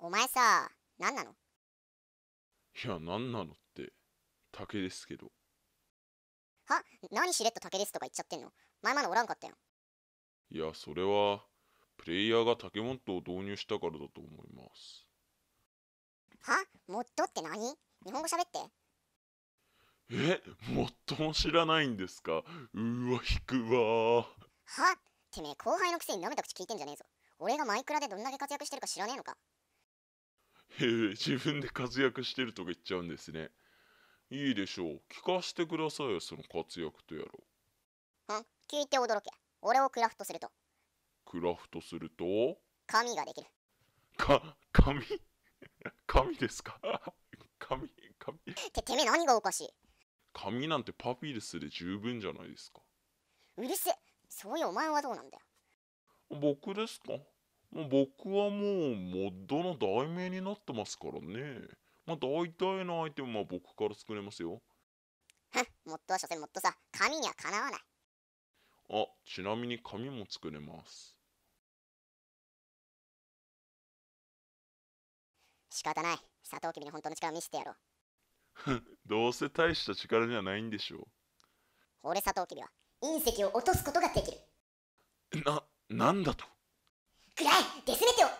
お前さ、何なのいや、何なのって、竹ですけど。は何しれっと竹ですとか言っちゃってんの前までおらんかったよ。いや、それは、プレイヤーが竹モッドを導入したからだと思います。はモッドって何日本語喋って。え、モッドも知らないんですかうわ、引くわはてめえ後輩のくせに舐めた口聞いてんじゃねえぞ。俺がマイクラでどんだけ活躍してるか知らねえのか自分で活躍してるとか言っちゃうんですねいいでしょう聞かせてくださいよその活躍とやうん聞いて驚け俺をクラフトするとクラフトすると紙ができるか紙紙 ですか紙紙 ててめえ何がおかしい紙なんてパピルスで十分じゃないですかうるせえそういうお前はどうなんだよ僕ですかまあ、僕はもうモッドの題名になってますからね。まあ、大体のアイテムは僕から作れますよ。ふっ、モッドは所詮モッドさ。紙にはかなわない。あ、ちなみに紙も作れます。仕方ない。サトウキビに本当の力を見せてやろう。どうせ大した力じゃないんでしょう。俺サトウキビは隕石を落とすことができる。な、なんだとくいデスメテを